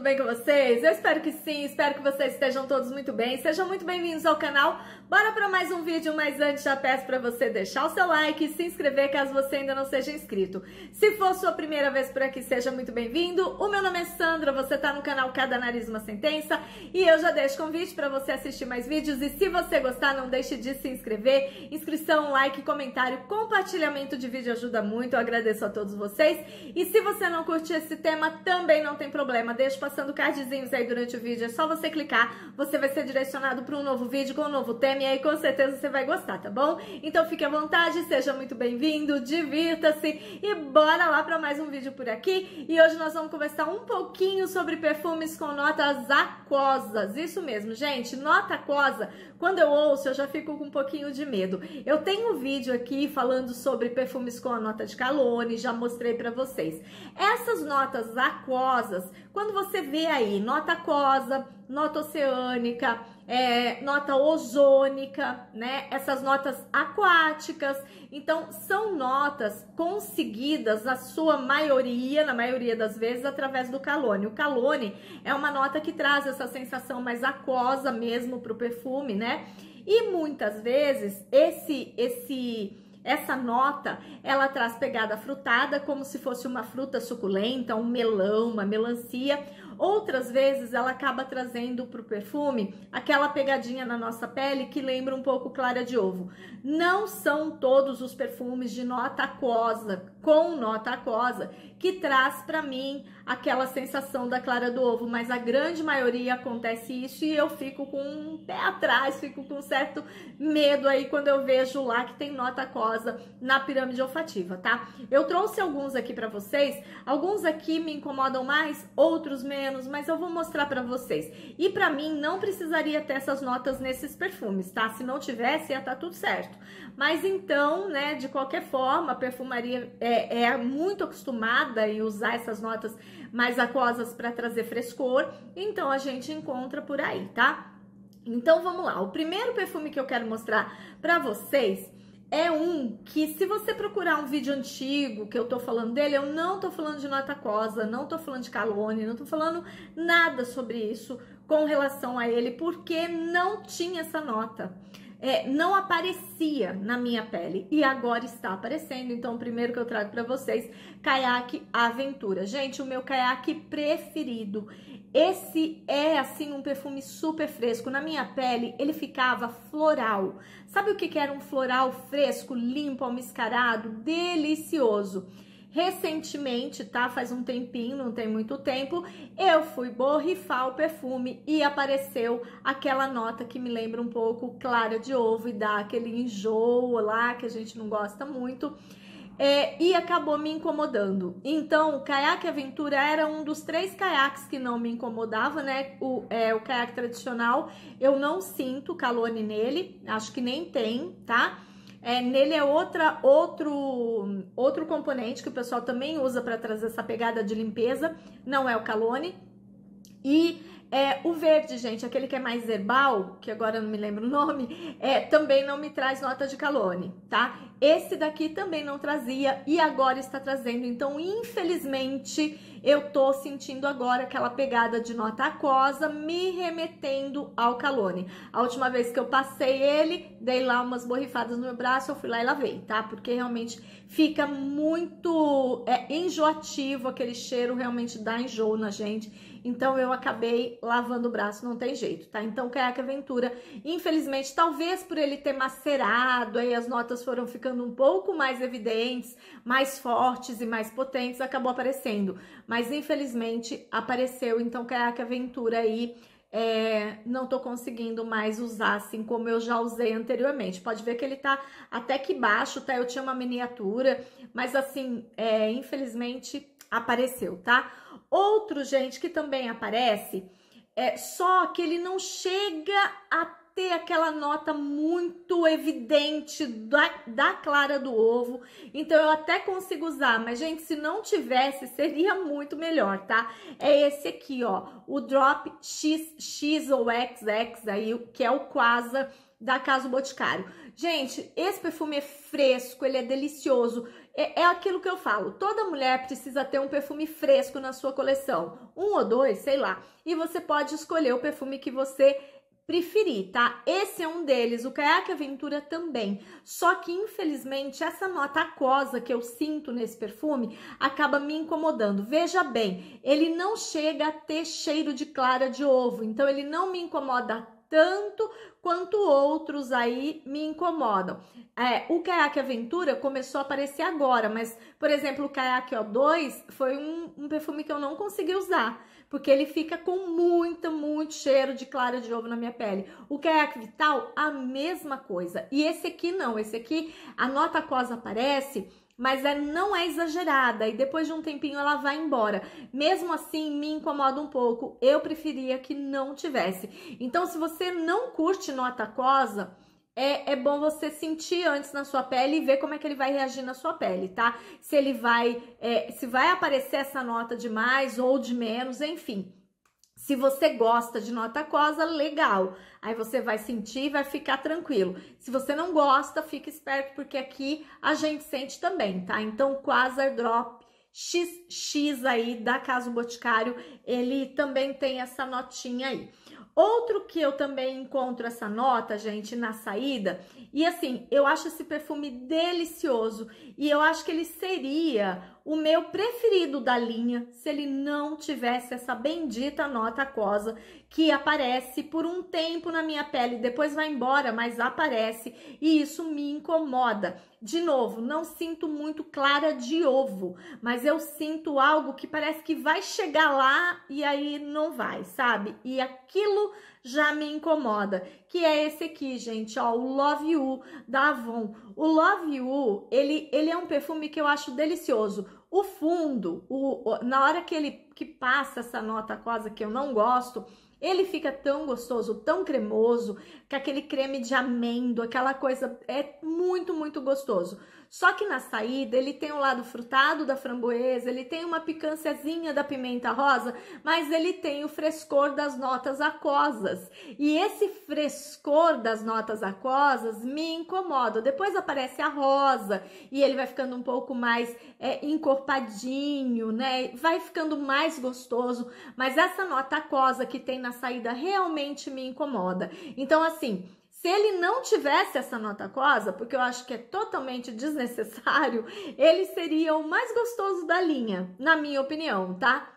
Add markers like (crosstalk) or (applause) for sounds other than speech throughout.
tudo bem com vocês? Eu espero que sim, espero que vocês estejam todos muito bem. Sejam muito bem-vindos ao canal. Bora para mais um vídeo, mas antes já peço para você deixar o seu like e se inscrever caso você ainda não seja inscrito. Se for sua primeira vez por aqui, seja muito bem-vindo. O meu nome é Sandra, você está no canal Cada Nariz Uma Sentença e eu já deixo convite para você assistir mais vídeos e se você gostar, não deixe de se inscrever. Inscrição, like, comentário, compartilhamento de vídeo ajuda muito. Eu agradeço a todos vocês. E se você não curtiu esse tema, também não tem problema. Deixa o passando cardzinhos aí durante o vídeo. É só você clicar, você vai ser direcionado para um novo vídeo com um novo tema e aí com certeza você vai gostar, tá bom? Então fique à vontade, seja muito bem-vindo, divirta-se e bora lá para mais um vídeo por aqui. E hoje nós vamos conversar um pouquinho sobre perfumes com notas aquosas. Isso mesmo, gente, nota aquosa. Quando eu ouço, eu já fico com um pouquinho de medo. Eu tenho um vídeo aqui falando sobre perfumes com a nota de calone, já mostrei para vocês. Essas notas aquosas, quando você vê aí nota cosa, nota oceânica, é, nota ozônica, né? Essas notas aquáticas. Então, são notas conseguidas, na sua maioria, na maioria das vezes, através do calone. O calone é uma nota que traz essa sensação mais aquosa mesmo para o perfume, né? E muitas vezes esse esse essa nota, ela traz pegada frutada, como se fosse uma fruta suculenta, um melão, uma melancia. Outras vezes ela acaba trazendo para o perfume aquela pegadinha na nossa pele que lembra um pouco clara de ovo. Não são todos os perfumes de nota aquosa, com nota aquosa, que traz para mim aquela sensação da clara do ovo, mas a grande maioria acontece isso e eu fico com um pé atrás, fico com um certo medo aí quando eu vejo lá que tem nota cosa na pirâmide olfativa, tá? Eu trouxe alguns aqui para vocês, alguns aqui me incomodam mais, outros menos, mas eu vou mostrar para vocês. E para mim não precisaria ter essas notas nesses perfumes, tá? Se não tivesse ia estar tá tudo certo. Mas então, né, de qualquer forma, a perfumaria é, é muito acostumada em usar essas notas mais aquosas para trazer frescor, então a gente encontra por aí, tá? Então vamos lá. O primeiro perfume que eu quero mostrar para vocês é um que, se você procurar um vídeo antigo que eu tô falando dele, eu não tô falando de nota aquosa, não tô falando de calone, não tô falando nada sobre isso com relação a ele, porque não tinha essa nota é, não aparecia na minha pele e agora está aparecendo. Então, o primeiro que eu trago para vocês, caiaque Aventura. Gente, o meu caiaque preferido. Esse é assim um perfume super fresco. Na minha pele, ele ficava floral. Sabe o que, que era um floral fresco, limpo, almiscarado, delicioso? Recentemente, tá? Faz um tempinho, não tem muito tempo, eu fui borrifar o perfume e apareceu aquela nota que me lembra um pouco clara de ovo e dá aquele enjoo lá que a gente não gosta muito. É, e acabou me incomodando. Então, o caiaque aventura era um dos três caiaques que não me incomodava, né? O, é, o caiaque tradicional, eu não sinto calone nele, acho que nem tem, tá? É, nele é outra, outro, outro componente que o pessoal também usa para trazer essa pegada de limpeza, não é o calone. E é, o verde, gente, aquele que é mais herbal, que agora eu não me lembro o nome, é, também não me traz nota de calone, tá? Esse daqui também não trazia e agora está trazendo. Então, infelizmente, eu tô sentindo agora aquela pegada de nota aquosa me remetendo ao calone. A última vez que eu passei ele, dei lá umas borrifadas no meu braço, eu fui lá e lavei, tá? Porque realmente fica muito é, enjoativo, aquele cheiro realmente dá enjoo na gente. Então eu acabei lavando o braço, não tem jeito, tá? Então o Kayak Aventura, infelizmente, talvez por ele ter macerado, aí as notas foram ficando um pouco mais evidentes, mais fortes e mais potentes, acabou aparecendo. Mas infelizmente apareceu, então Kayak Aventura aí é, não tô conseguindo mais usar assim como eu já usei anteriormente. Pode ver que ele tá até que baixo, tá? Eu tinha uma miniatura, mas assim, é, infelizmente apareceu, tá? Outro, gente, que também aparece, é só que ele não chega a ter aquela nota muito evidente da, da clara do ovo. Então eu até consigo usar, mas gente, se não tivesse, seria muito melhor, tá? É esse aqui, ó, o Drop XX ou XX aí, que é o Quasa da Casa Boticário. Gente, esse perfume é fresco, ele é delicioso é, é aquilo que eu falo. Toda mulher precisa ter um perfume fresco na sua coleção. Um ou dois, sei lá. E você pode escolher o perfume que você preferir, tá? Esse é um deles, o Caiaque Aventura também. Só que, infelizmente, essa nota aquosa que eu sinto nesse perfume acaba me incomodando. Veja bem, ele não chega a ter cheiro de clara de ovo, então ele não me incomoda tanto quanto outros aí me incomodam. É, o caiaque Aventura começou a aparecer agora, mas, por exemplo, o caiaque O2 foi um, um perfume que eu não consegui usar, porque ele fica com muito, muito cheiro de clara de ovo na minha pele. O caiaque Vital, a mesma coisa. E esse aqui não, esse aqui, a nota quase aparece mas é, não é exagerada e depois de um tempinho ela vai embora. Mesmo assim, me incomoda um pouco. Eu preferia que não tivesse. Então, se você não curte nota cosa, é, é, bom você sentir antes na sua pele e ver como é que ele vai reagir na sua pele, tá? Se ele vai, é, se vai aparecer essa nota de mais ou de menos, enfim. Se você gosta de nota cosa, legal. Aí você vai sentir e vai ficar tranquilo. Se você não gosta, fica esperto, porque aqui a gente sente também, tá? Então, Quasar Drop XX aí da Casa Boticário, ele também tem essa notinha aí. Outro que eu também encontro essa nota, gente, na saída, e assim, eu acho esse perfume delicioso e eu acho que ele seria o meu preferido da linha se ele não tivesse essa bendita nota aquosa que aparece por um tempo na minha pele, depois vai embora, mas aparece e isso me incomoda. De novo, não sinto muito clara de ovo, mas eu sinto algo que parece que vai chegar lá e aí não vai, sabe? E aquilo já me incomoda, que é esse aqui, gente, ó, o Love You da Avon. O Love You, ele, ele é um perfume que eu acho delicioso. O fundo, o, o na hora que ele que passa essa nota quase que eu não gosto, ele fica tão gostoso, tão cremoso, é aquele creme de amêndoa, aquela coisa é muito, muito gostoso. Só que na saída ele tem o um lado frutado da framboesa, ele tem uma picânciazinha da pimenta rosa, mas ele tem o frescor das notas aquosas. E esse frescor das notas aquosas me incomoda. Depois aparece a rosa e ele vai ficando um pouco mais é, encorpadinho, né? Vai ficando mais gostoso, mas essa nota aquosa que tem na saída realmente me incomoda. Então, assim, assim, se ele não tivesse essa nota aquosa, porque eu acho que é totalmente (laughs) desnecessário, ele seria o mais gostoso da linha, na minha opinião, tá?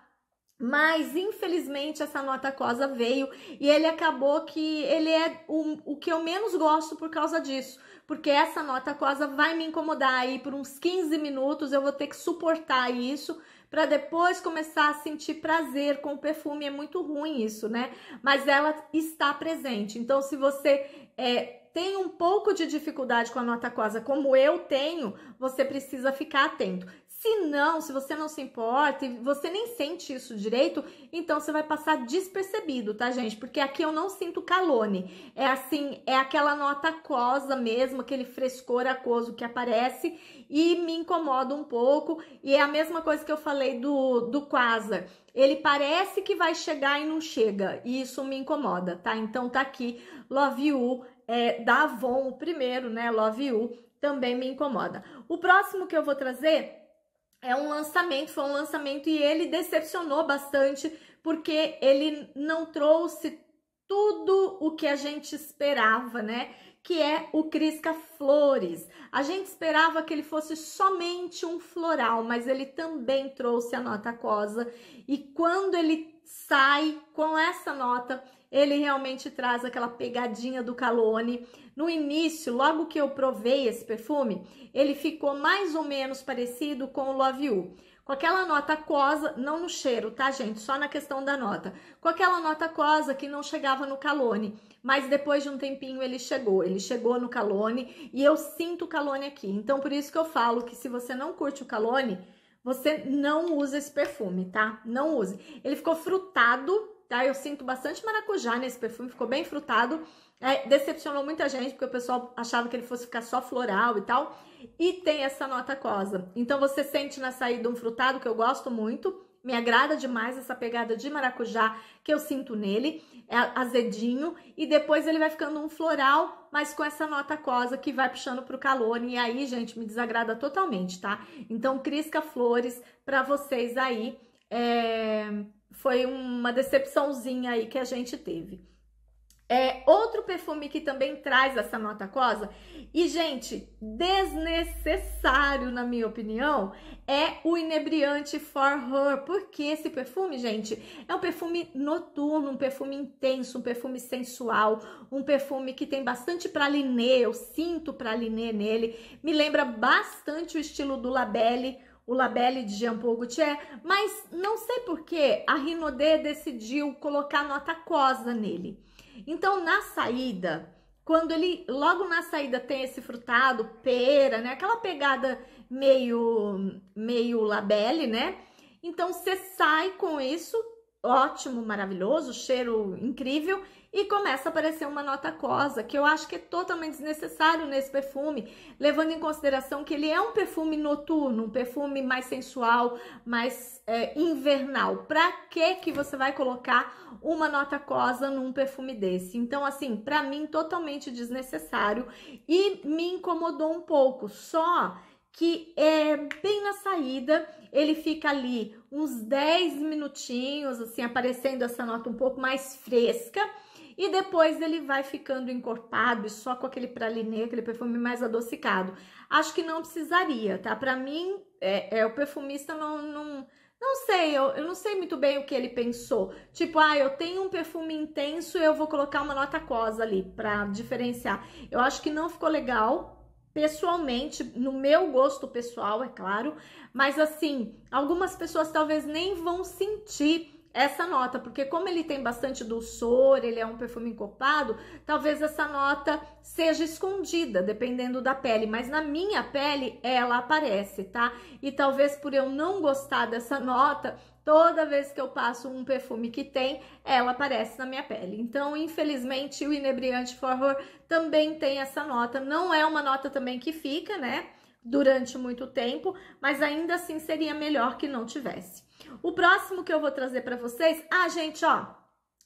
Mas infelizmente essa nota aquosa veio e ele acabou que ele é o, o que eu menos gosto por causa disso porque essa nota aquosa vai me incomodar aí por uns 15 minutos, eu vou ter que suportar isso, para depois começar a sentir prazer com o perfume. É muito ruim isso, né? Mas ela está presente. Então, se você é, tem um pouco de dificuldade com a nota aquosa, como eu tenho, você precisa ficar atento. Se não, se você não se importa e você nem sente isso direito, então você vai passar despercebido, tá, gente? Porque aqui eu não sinto calone. É assim, é aquela nota aquosa mesmo, aquele frescor aquoso que aparece e me incomoda um pouco. E é a mesma coisa que eu falei do, do quasar. Ele parece que vai chegar e não chega, e isso me incomoda, tá? Então tá aqui, Love You, é, da Avon, o primeiro, né? Love You, também me incomoda. O próximo que eu vou trazer é um lançamento, foi um lançamento e ele decepcionou bastante porque ele não trouxe tudo o que a gente esperava, né? Que é o Crisca Flores. A gente esperava que ele fosse somente um floral, mas ele também trouxe a nota cosa. E quando ele sai com essa nota, ele realmente traz aquela pegadinha do calone. No início, logo que eu provei esse perfume, ele ficou mais ou menos parecido com o Love You. Com aquela nota aquosa, não no cheiro, tá, gente? Só na questão da nota. Com aquela nota aquosa que não chegava no calone. Mas depois de um tempinho ele chegou. Ele chegou no calone e eu sinto o calone aqui. Então, por isso que eu falo que se você não curte o calone, você não usa esse perfume, tá? Não use. Ele ficou frutado, tá? Eu sinto bastante maracujá nesse perfume, ficou bem frutado. É, decepcionou muita gente, porque o pessoal achava que ele fosse ficar só floral e tal. E tem essa nota cosa. Então você sente na saída um frutado que eu gosto muito. Me agrada demais essa pegada de maracujá que eu sinto nele, é azedinho, e depois ele vai ficando um floral, mas com essa nota cosa que vai puxando pro calone, e aí, gente, me desagrada totalmente, tá? Então, Crisca Flores, para vocês aí, é... foi uma decepçãozinha aí que a gente teve. É outro perfume que também traz essa nota aquosa. E, gente, desnecessário, na minha opinião, é o inebriante For Her. Porque esse perfume, gente, é um perfume noturno, um perfume intenso, um perfume sensual, um perfume que tem bastante praliné, eu sinto praliné nele. Me lembra bastante o estilo do Labelle, o Labelle de Jean Paul Gaultier, mas não sei por que a Rinaudet decidiu colocar nota aquosa nele. Então, na saída, quando ele logo na saída tem esse frutado, pera, né? Aquela pegada meio meio labelle, né? Então você sai com isso, ótimo, maravilhoso, cheiro incrível e começa a aparecer uma nota cosa que eu acho que é totalmente desnecessário nesse perfume, levando em consideração que ele é um perfume noturno, um perfume mais sensual, mais é, invernal. Pra que que você vai colocar uma nota cosa num perfume desse? Então, assim, pra mim, totalmente desnecessário e me incomodou um pouco, só que é bem na saída, ele fica ali uns 10 minutinhos, assim, aparecendo essa nota um pouco mais fresca e depois ele vai ficando encorpado e só com aquele pralinê, né, aquele perfume mais adocicado. Acho que não precisaria, tá? Para mim, é, é, o perfumista não, não não sei, eu, eu, não sei muito bem o que ele pensou. Tipo, ah, eu tenho um perfume intenso eu vou colocar uma nota cosa ali para diferenciar. Eu acho que não ficou legal, pessoalmente, no meu gosto pessoal, é claro. Mas assim, algumas pessoas talvez nem vão sentir essa nota, porque como ele tem bastante dulçor, ele é um perfume encorpado, talvez essa nota seja escondida, dependendo da pele, mas na minha pele ela aparece, tá? E talvez por eu não gostar dessa nota, toda vez que eu passo um perfume que tem, ela aparece na minha pele. Então, infelizmente, o inebriante forror também tem essa nota, não é uma nota também que fica, né? Durante muito tempo, mas ainda assim seria melhor que não tivesse. O próximo que eu vou trazer para vocês, ah, gente, ó,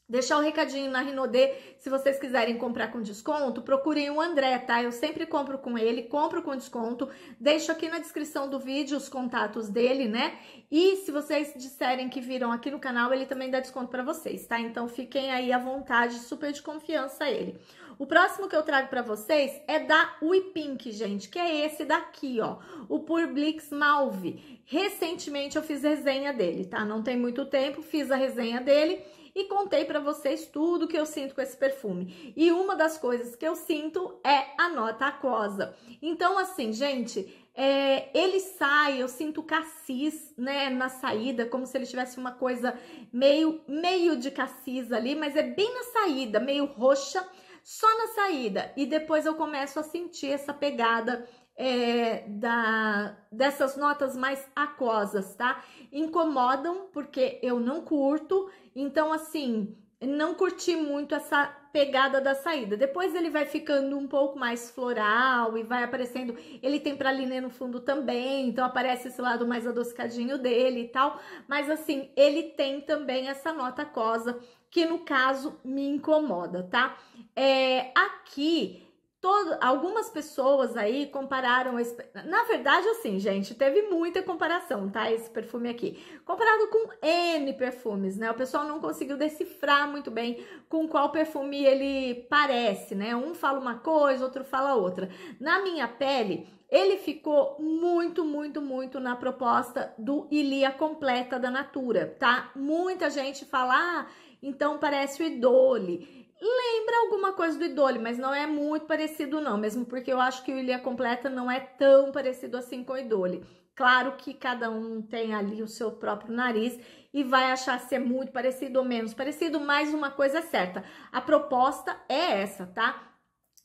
Deixar um recadinho na Rinodê, se vocês quiserem comprar com desconto, procurem o André, tá? Eu sempre compro com ele, compro com desconto. Deixo aqui na descrição do vídeo os contatos dele, né? E se vocês disserem que viram aqui no canal, ele também dá desconto para vocês, tá? Então fiquem aí à vontade, super de confiança ele. O próximo que eu trago para vocês é da Uipink, gente, que é esse daqui, ó, o Purblix Malve. Recentemente eu fiz resenha dele, tá? Não tem muito tempo, fiz a resenha dele e contei para vocês tudo que eu sinto com esse perfume. E uma das coisas que eu sinto é a nota aquosa. Então, assim, gente, é, ele sai, eu sinto cassis, né, na saída, como se ele tivesse uma coisa meio, meio de cassis ali, mas é bem na saída, meio roxa, só na saída. E depois eu começo a sentir essa pegada é, da, dessas notas mais aquosas, tá? Incomodam, porque eu não curto, então assim, não curti muito essa pegada da saída. Depois ele vai ficando um pouco mais floral e vai aparecendo. Ele tem pralinê no fundo também, então aparece esse lado mais adocicadinho dele e tal. Mas assim, ele tem também essa nota aquosa, que no caso me incomoda, tá? É, aqui Todo, algumas pessoas aí compararam. Esse, na verdade, assim, gente, teve muita comparação, tá? Esse perfume aqui. Comparado com N perfumes, né? O pessoal não conseguiu decifrar muito bem com qual perfume ele parece, né? Um fala uma coisa, outro fala outra. Na minha pele, ele ficou muito, muito, muito na proposta do Ilia completa da Natura, tá? Muita gente fala, ah, então parece o Idole lembra alguma coisa do Idole, mas não é muito parecido não, mesmo porque eu acho que o Ilha Completa não é tão parecido assim com o Idole. Claro que cada um tem ali o seu próprio nariz e vai achar se é muito parecido ou menos parecido, mas uma coisa é certa, a proposta é essa, tá?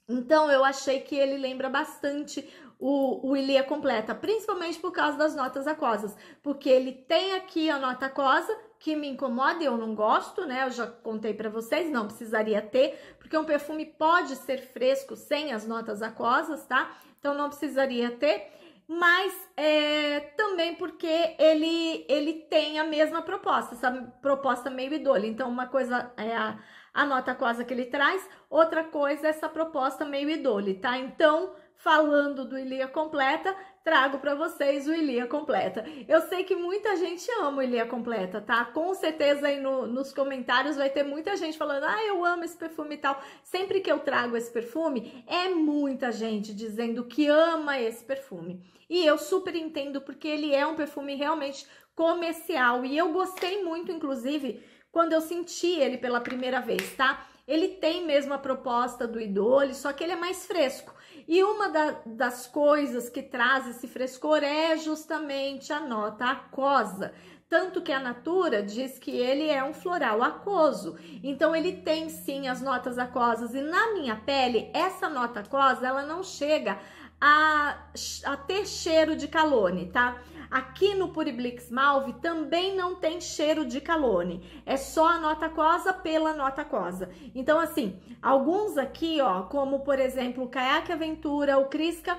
Então eu achei que ele lembra bastante o, o Ilia completa, principalmente por causa das notas aquosas, porque ele tem aqui a nota aquosa que me incomoda e eu não gosto, né? Eu já contei para vocês, não precisaria ter, porque um perfume pode ser fresco sem as notas aquosas, tá? Então não precisaria ter, mas é, também porque ele ele tem a mesma proposta, essa proposta meio idole. Então uma coisa é a, a nota aquosa que ele traz, outra coisa é essa proposta meio idole, tá? Então falando do Ilia completa, trago para vocês o Ilia Completa. Eu sei que muita gente ama o Ilia Completa, tá? Com certeza aí no, nos comentários vai ter muita gente falando, ah, eu amo esse perfume e tal. Sempre que eu trago esse perfume, é muita gente dizendo que ama esse perfume. E eu super entendo, porque ele é um perfume realmente comercial. E eu gostei muito, inclusive, quando eu senti ele pela primeira vez, tá? Ele tem mesmo a proposta do idole, só que ele é mais fresco. E uma da, das coisas que traz esse frescor é justamente a nota aquosa. Tanto que a Natura diz que ele é um floral aquoso. Então ele tem sim as notas aquosas e na minha pele essa nota aquosa ela não chega a, a ter cheiro de calone, tá? Aqui no Puriblix Malve também não tem cheiro de calone. É só a nota cosa pela nota cosa. Então, assim, alguns aqui, ó, como por exemplo o Caiaque Aventura, o Crisca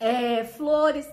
é, Flores,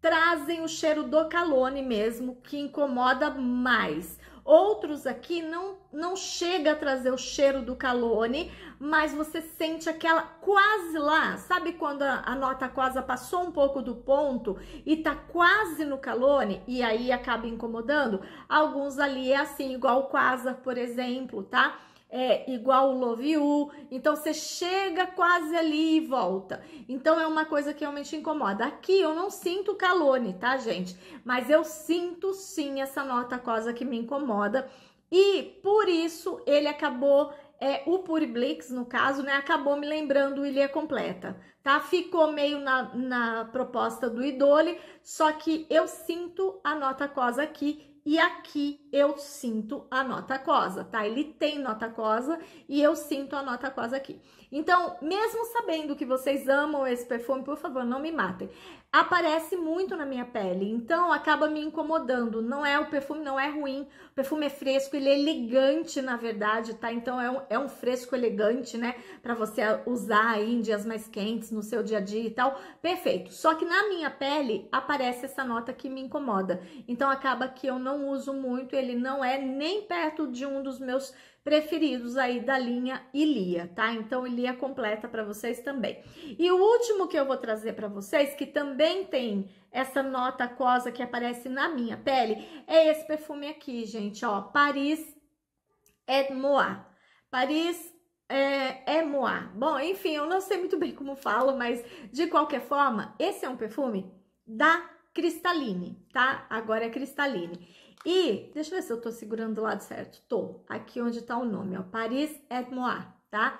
trazem o cheiro do calone mesmo, que incomoda mais. Outros aqui não, não chega a trazer o cheiro do calone, mas você sente aquela quase lá. Sabe quando a, a nota quase passou um pouco do ponto e tá quase no calone e aí acaba incomodando? Alguns ali é assim, igual o quasar, por exemplo, tá? é igual o love you. Então você chega quase ali e volta. Então é uma coisa que realmente incomoda. Aqui eu não sinto calone, tá, gente? Mas eu sinto sim essa nota aquosa que me incomoda. E por isso ele acabou é, o Puriblix, no caso, né, acabou me lembrando Ilha Completa, tá? Ficou meio na, na proposta do Idole, só que eu sinto a nota cosa aqui e aqui eu sinto a nota cosa, tá? Ele tem nota cosa e eu sinto a nota cosa aqui. Então, mesmo sabendo que vocês amam esse perfume, por favor, não me matem aparece muito na minha pele, então acaba me incomodando. Não é o perfume, não é ruim. O perfume é fresco, ele é elegante, na verdade, tá? Então é um, é um fresco elegante, né? Para você usar aí em dias mais quentes, no seu dia a dia e tal. Perfeito. Só que na minha pele aparece essa nota que me incomoda. Então acaba que eu não uso muito, ele não é nem perto de um dos meus preferidos aí da linha Ilia, tá? Então, Ilia completa para vocês também. E o último que eu vou trazer para vocês, que também tem essa nota aquosa que aparece na minha pele, é esse perfume aqui, gente, ó, Paris Edmois. Paris é, é Moá. Bom, enfim, eu não sei muito bem como falo, mas de qualquer forma, esse é um perfume da Cristaline, tá? Agora é Cristaline. E, deixa eu ver se eu tô segurando do lado certo. Tô. Aqui onde tá o nome, ó. Paris Edmois, tá?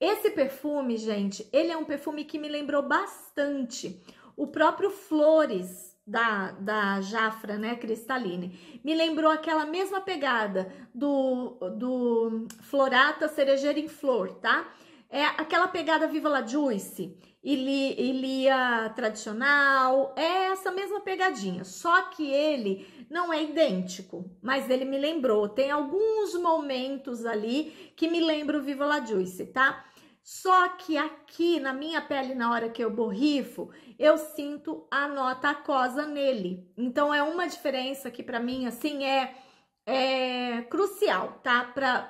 Esse perfume, gente, ele é um perfume que me lembrou bastante o próprio Flores da, da Jafra, né, Cristaline. Me lembrou aquela mesma pegada do, do Florata Cerejeira em Flor, tá? É aquela pegada Viva la Juice, Ilia, Ilia tradicional, é essa mesma pegadinha. Só que ele não é idêntico, mas ele me lembrou. Tem alguns momentos ali que me lembro Viva La Juice, tá? Só que aqui na minha pele, na hora que eu borrifo, eu sinto a nota aquosa nele. Então é uma diferença que para mim assim é é, crucial, tá?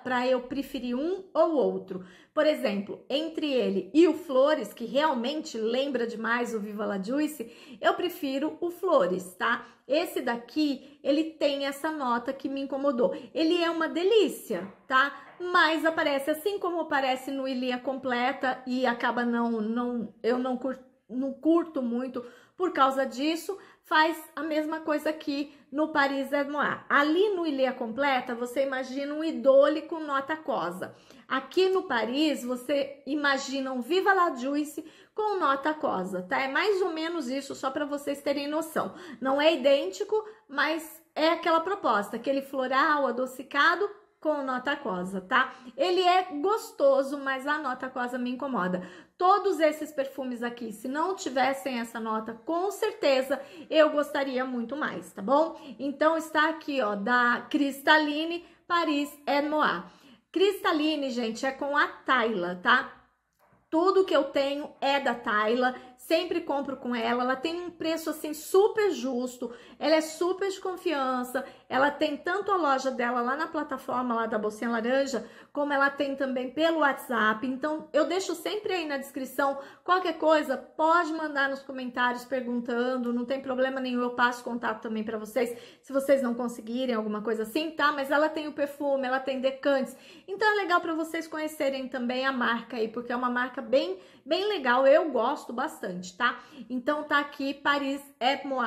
Para eu preferir um ou outro. Por exemplo, entre ele e o Flores, que realmente lembra demais o Viva La Juice, eu prefiro o Flores, tá? Esse daqui, ele tem essa nota que me incomodou. Ele é uma delícia, tá? Mas aparece assim como aparece no Ilia completa e acaba não, não eu não curto, não curto muito por causa disso faz a mesma coisa aqui no Paris Noir. Ali no Ilha Completa, você imagina um idole com nota cosa. Aqui no Paris, você imagina um Viva la Juice com nota cosa, tá? É mais ou menos isso, só para vocês terem noção. Não é idêntico, mas é aquela proposta, aquele floral adocicado com nota aquosa, tá? Ele é gostoso, mas a nota aquosa me incomoda. Todos esses perfumes aqui, se não tivessem essa nota, com certeza eu gostaria muito mais, tá bom? Então está aqui, ó, da Cristaline Paris Hermois. Cristaline, gente, é com a Tayla, tá? Tudo que eu tenho é da Tayla, sempre compro com ela. Ela tem um preço assim super justo, ela é super de confiança, ela tem tanto a loja dela lá na plataforma lá da Bolsinha Laranja, como ela tem também pelo WhatsApp. Então, eu deixo sempre aí na descrição. Qualquer coisa, pode mandar nos comentários perguntando, não tem problema nenhum, eu passo contato também para vocês, se vocês não conseguirem alguma coisa assim, tá? Mas ela tem o perfume, ela tem decantes. Então é legal para vocês conhecerem também a marca aí, porque é uma marca bem, bem legal, eu gosto bastante, tá? Então tá aqui Paris é Moi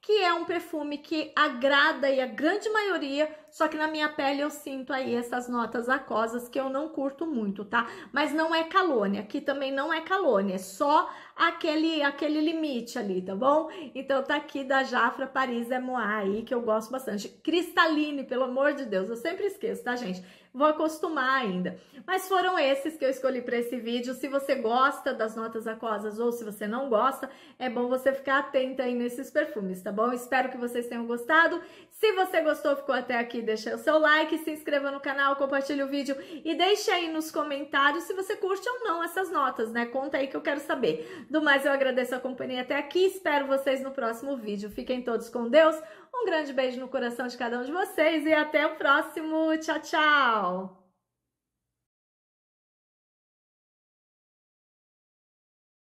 que é um perfume que agrada e a grande maioria só que na minha pele eu sinto aí essas notas aquosas que eu não curto muito, tá? Mas não é calônia, aqui também não é calônia, é só aquele, aquele limite ali, tá bom? Então tá aqui da Jafra Paris Emoá é aí, que eu gosto bastante. Cristaline, pelo amor de Deus, eu sempre esqueço, tá, gente? Vou acostumar ainda. Mas foram esses que eu escolhi para esse vídeo. Se você gosta das notas aquosas ou se você não gosta, é bom você ficar atenta aí nesses perfumes, tá bom? Espero que vocês tenham gostado. Se você gostou, ficou até aqui, aqui o seu like, se inscreva no canal, compartilhe o vídeo e deixe aí nos comentários se você curte ou não essas notas, né? Conta aí que eu quero saber. Do mais, eu agradeço a companhia até aqui, espero vocês no próximo vídeo. Fiquem todos com Deus, um grande beijo no coração de cada um de vocês e até o próximo. Tchau, tchau!